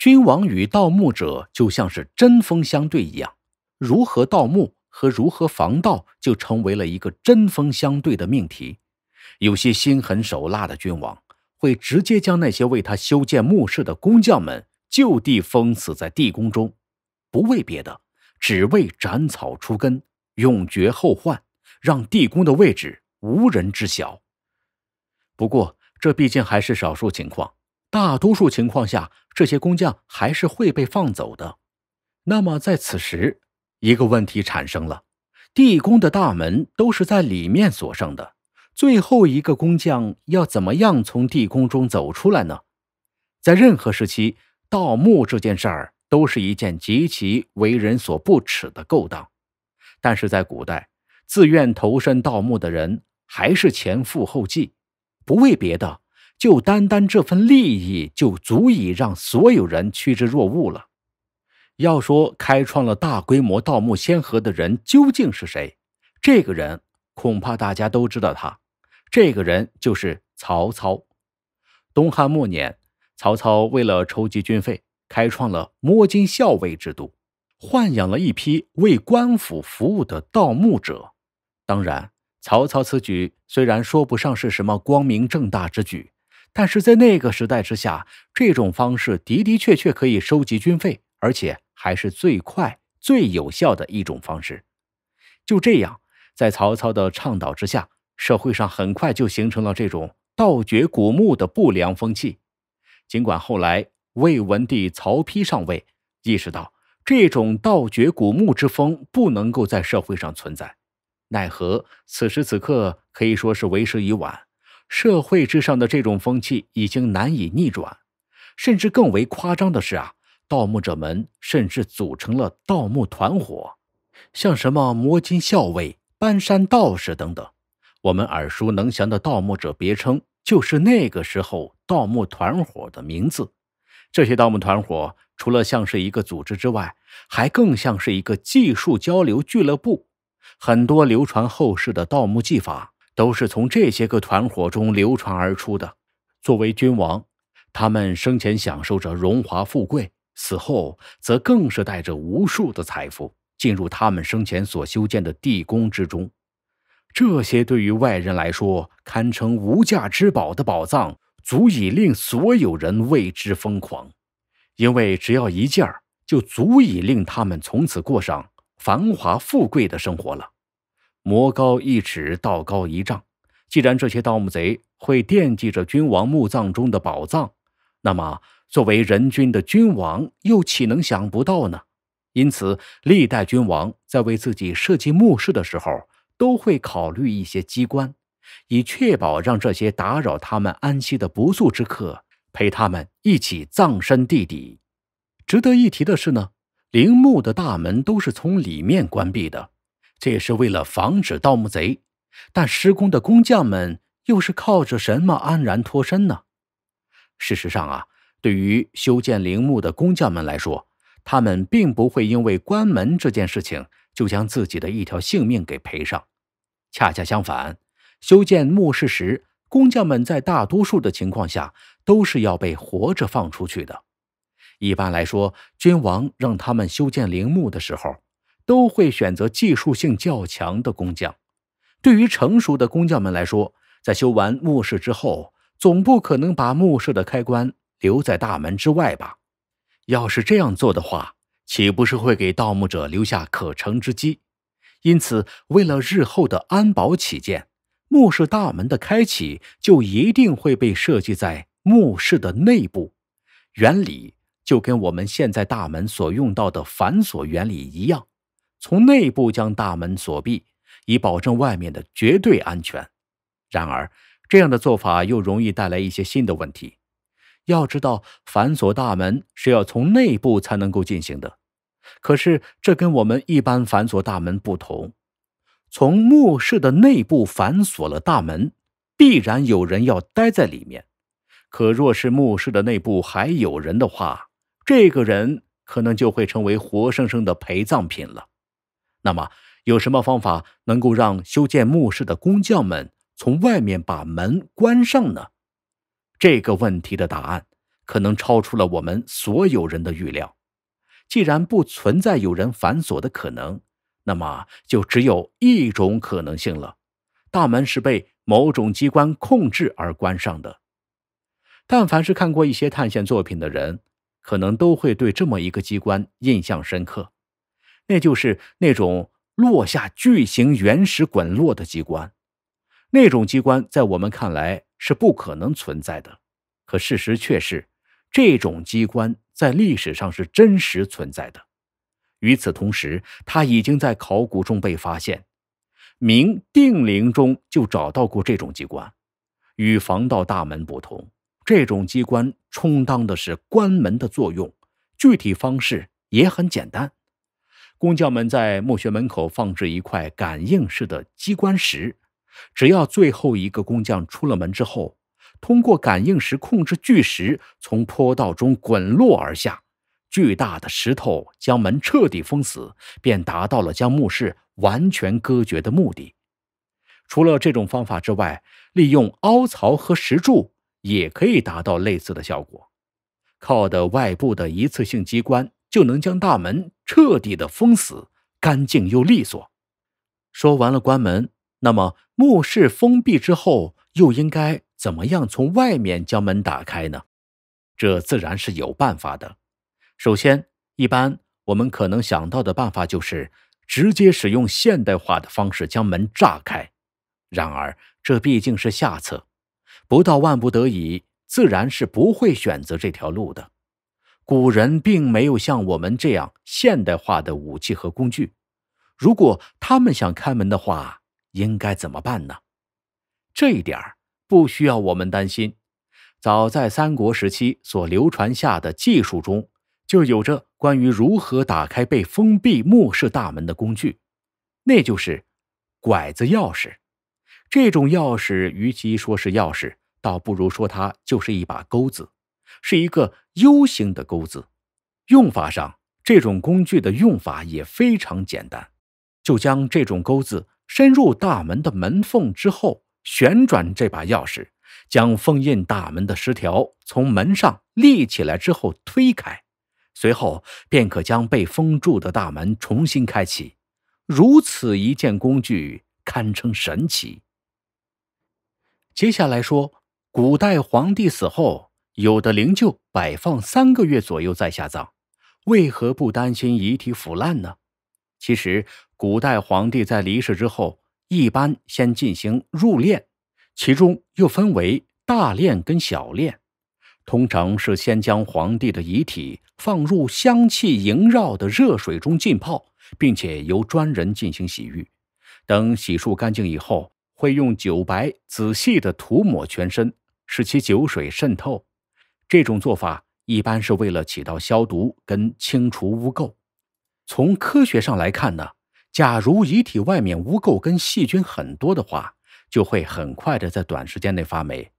君王与盗墓者就像是针锋相对一样，如何盗墓和如何防盗就成为了一个针锋相对的命题。有些心狠手辣的君王会直接将那些为他修建墓室的工匠们就地封死在地宫中，不为别的，只为斩草除根，永绝后患，让地宫的位置无人知晓。不过，这毕竟还是少数情况，大多数情况下。这些工匠还是会被放走的，那么在此时，一个问题产生了：地宫的大门都是在里面锁上的，最后一个工匠要怎么样从地宫中走出来呢？在任何时期，盗墓这件事儿都是一件极其为人所不耻的勾当，但是在古代，自愿投身盗墓的人还是前赴后继，不为别的。就单单这份利益，就足以让所有人趋之若鹜了。要说开创了大规模盗墓先河的人究竟是谁？这个人恐怕大家都知道，他，这个人就是曹操。东汉末年，曹操为了筹集军费，开创了摸金校尉制度，豢养了一批为官府服务的盗墓者。当然，曹操此举虽然说不上是什么光明正大之举。但是在那个时代之下，这种方式的的确确可以收集军费，而且还是最快、最有效的一种方式。就这样，在曹操的倡导之下，社会上很快就形成了这种盗掘古墓的不良风气。尽管后来魏文帝曹丕上位，意识到这种盗掘古墓之风不能够在社会上存在，奈何此时此刻可以说是为时已晚。社会之上的这种风气已经难以逆转，甚至更为夸张的是啊，盗墓者们甚至组成了盗墓团伙，像什么摸金校尉、搬山道士等等，我们耳熟能详的盗墓者别称就是那个时候盗墓团伙的名字。这些盗墓团伙除了像是一个组织之外，还更像是一个技术交流俱乐部，很多流传后世的盗墓技法。都是从这些个团伙中流传而出的。作为君王，他们生前享受着荣华富贵，死后则更是带着无数的财富进入他们生前所修建的地宫之中。这些对于外人来说，堪称无价之宝的宝藏，足以令所有人为之疯狂。因为只要一件儿，就足以令他们从此过上繁华富贵的生活了。魔高一尺，道高一丈。既然这些盗墓贼会惦记着君王墓葬中的宝藏，那么作为人君的君王又岂能想不到呢？因此，历代君王在为自己设计墓室的时候，都会考虑一些机关，以确保让这些打扰他们安息的不速之客陪他们一起葬身地底。值得一提的是呢，陵墓的大门都是从里面关闭的。这也是为了防止盗墓贼，但施工的工匠们又是靠着什么安然脱身呢？事实上啊，对于修建陵墓的工匠们来说，他们并不会因为关门这件事情就将自己的一条性命给赔上。恰恰相反，修建墓室时，工匠们在大多数的情况下都是要被活着放出去的。一般来说，君王让他们修建陵墓的时候。都会选择技术性较强的工匠。对于成熟的工匠们来说，在修完墓室之后，总不可能把墓室的开关留在大门之外吧？要是这样做的话，岂不是会给盗墓者留下可乘之机？因此，为了日后的安保起见，墓室大门的开启就一定会被设计在墓室的内部。原理就跟我们现在大门所用到的反锁原理一样。从内部将大门锁闭，以保证外面的绝对安全。然而，这样的做法又容易带来一些新的问题。要知道，反锁大门是要从内部才能够进行的。可是，这跟我们一般反锁大门不同。从墓室的内部反锁了大门，必然有人要待在里面。可若是墓室的内部还有人的话，这个人可能就会成为活生生的陪葬品了。那么，有什么方法能够让修建墓室的工匠们从外面把门关上呢？这个问题的答案可能超出了我们所有人的预料。既然不存在有人反锁的可能，那么就只有一种可能性了：大门是被某种机关控制而关上的。但凡是看过一些探险作品的人，可能都会对这么一个机关印象深刻。那就是那种落下巨型原石滚落的机关，那种机关在我们看来是不可能存在的，可事实却是，这种机关在历史上是真实存在的。与此同时，它已经在考古中被发现，明定陵中就找到过这种机关。与防盗大门不同，这种机关充当的是关门的作用，具体方式也很简单。工匠们在墓穴门口放置一块感应式的机关石，只要最后一个工匠出了门之后，通过感应石控制巨石从坡道中滚落而下，巨大的石头将门彻底封死，便达到了将墓室完全隔绝的目的。除了这种方法之外，利用凹槽和石柱也可以达到类似的效果，靠的外部的一次性机关就能将大门。彻底的封死，干净又利索。说完了关门，那么墓室封闭之后，又应该怎么样从外面将门打开呢？这自然是有办法的。首先，一般我们可能想到的办法就是直接使用现代化的方式将门炸开。然而，这毕竟是下策，不到万不得已，自然是不会选择这条路的。古人并没有像我们这样现代化的武器和工具，如果他们想开门的话，应该怎么办呢？这一点儿不需要我们担心。早在三国时期所流传下的技术中，就有着关于如何打开被封闭墓室大门的工具，那就是拐子钥匙。这种钥匙，与其说是钥匙，倒不如说它就是一把钩子。是一个 U 型的钩子，用法上这种工具的用法也非常简单，就将这种钩子深入大门的门缝之后，旋转这把钥匙，将封印大门的石条从门上立起来之后推开，随后便可将被封住的大门重新开启。如此一件工具堪称神奇。接下来说，古代皇帝死后。有的灵柩摆放三个月左右再下葬，为何不担心遗体腐烂呢？其实，古代皇帝在离世之后，一般先进行入殓，其中又分为大殓跟小殓。通常是先将皇帝的遗体放入香气萦绕的热水中浸泡，并且由专人进行洗浴。等洗漱干净以后，会用酒白仔细的涂抹全身，使其酒水渗透。这种做法一般是为了起到消毒跟清除污垢。从科学上来看呢，假如遗体外面污垢跟细菌很多的话，就会很快的在短时间内发霉。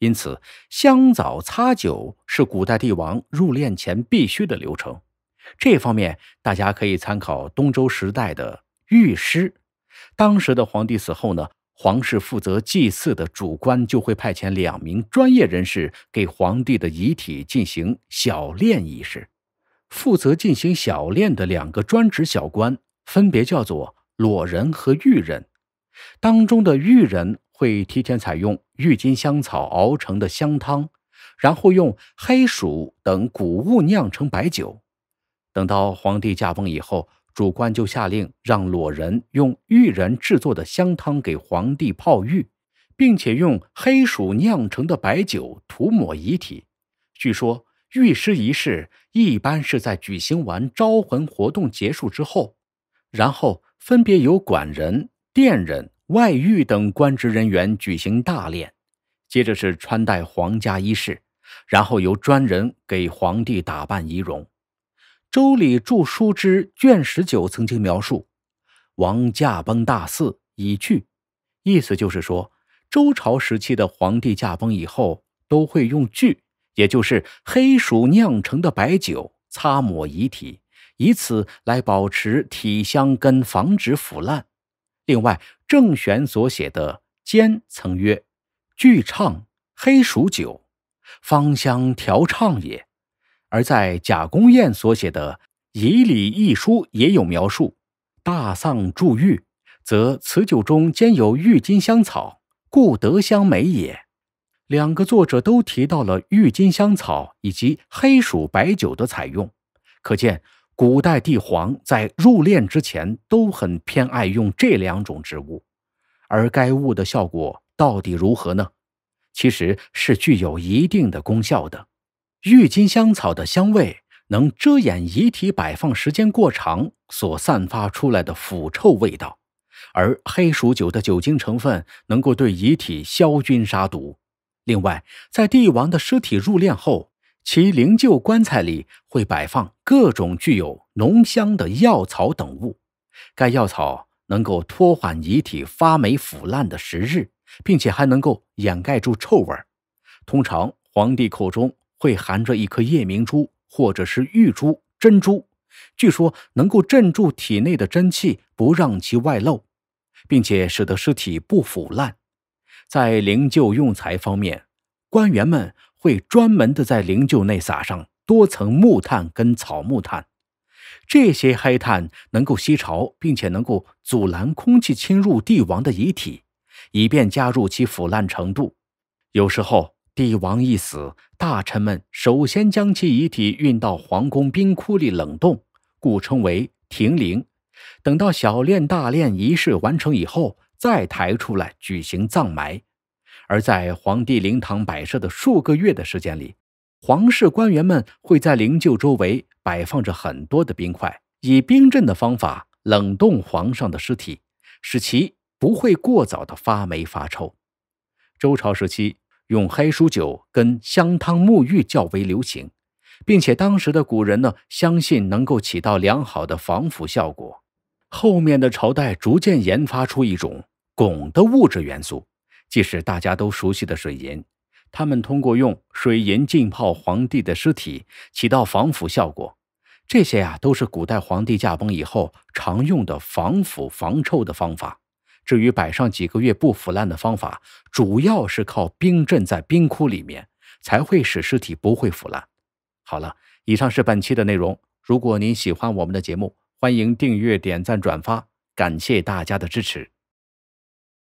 因此，香皂擦酒是古代帝王入殓前必须的流程。这方面大家可以参考东周时代的御尸，当时的皇帝死后呢。皇室负责祭祀的主官就会派遣两名专业人士给皇帝的遗体进行小殓仪式。负责进行小殓的两个专职小官分别叫做裸人和玉人。当中的玉人会提前采用郁金香草熬成的香汤，然后用黑薯等谷物酿成白酒。等到皇帝驾崩以后。主官就下令让裸人用玉人制作的香汤给皇帝泡浴，并且用黑鼠酿成的白酒涂抹遗体。据说浴尸仪式一般是在举行完招魂活动结束之后，然后分别由管人、殿人、外御等官职人员举行大殓，接着是穿戴皇家衣饰，然后由专人给皇帝打扮仪容。《周礼著书之卷十九曾经描述：“王驾崩，大肆以惧，意思就是说，周朝时期的皇帝驾崩以后，都会用具，也就是黑鼠酿成的白酒，擦抹遗体，以此来保持体香跟防止腐烂。另外，郑玄所写的笺曾曰：“具畅，黑鼠酒，芳香调畅也。”而在贾公彦所写的《仪礼》一书也有描述，大丧祝玉，则此酒中兼有郁金香草，故得香美也。两个作者都提到了郁金香草以及黑鼠白酒的采用，可见古代帝皇在入殓之前都很偏爱用这两种植物。而该物的效果到底如何呢？其实是具有一定的功效的。郁金香草的香味能遮掩遗体摆放时间过长所散发出来的腐臭味道，而黑鼠酒的酒精成分能够对遗体消菌杀毒。另外，在帝王的尸体入殓后，其灵柩棺材里会摆放各种具有浓香的药草等物，该药草能够拖缓遗体发霉腐烂的时日，并且还能够掩盖住臭味儿。通常，皇帝口中。会含着一颗夜明珠，或者是玉珠、珍珠，据说能够镇住体内的真气，不让其外漏，并且使得尸体不腐烂。在灵柩用材方面，官员们会专门的在灵柩内撒上多层木炭跟草木炭，这些黑炭能够吸潮，并且能够阻拦空气侵入帝王的遗体，以便加入其腐烂程度。有时候。帝王一死，大臣们首先将其遗体运到皇宫冰窟里冷冻，故称为停灵。等到小殓、大殓仪式完成以后，再抬出来举行葬埋。而在皇帝灵堂摆设的数个月的时间里，皇室官员们会在灵柩周围摆放着很多的冰块，以冰镇的方法冷冻皇上的尸体，使其不会过早的发霉发臭。周朝时期。用黑黍酒跟香汤沐浴较为流行，并且当时的古人呢相信能够起到良好的防腐效果。后面的朝代逐渐研发出一种汞的物质元素，即是大家都熟悉的水银。他们通过用水银浸泡皇帝的尸体，起到防腐效果。这些呀都是古代皇帝驾崩以后常用的防腐防臭的方法。至于摆上几个月不腐烂的方法，主要是靠冰镇在冰窟里面，才会使尸体不会腐烂。好了，以上是本期的内容。如果您喜欢我们的节目，欢迎订阅、点赞、转发，感谢大家的支持。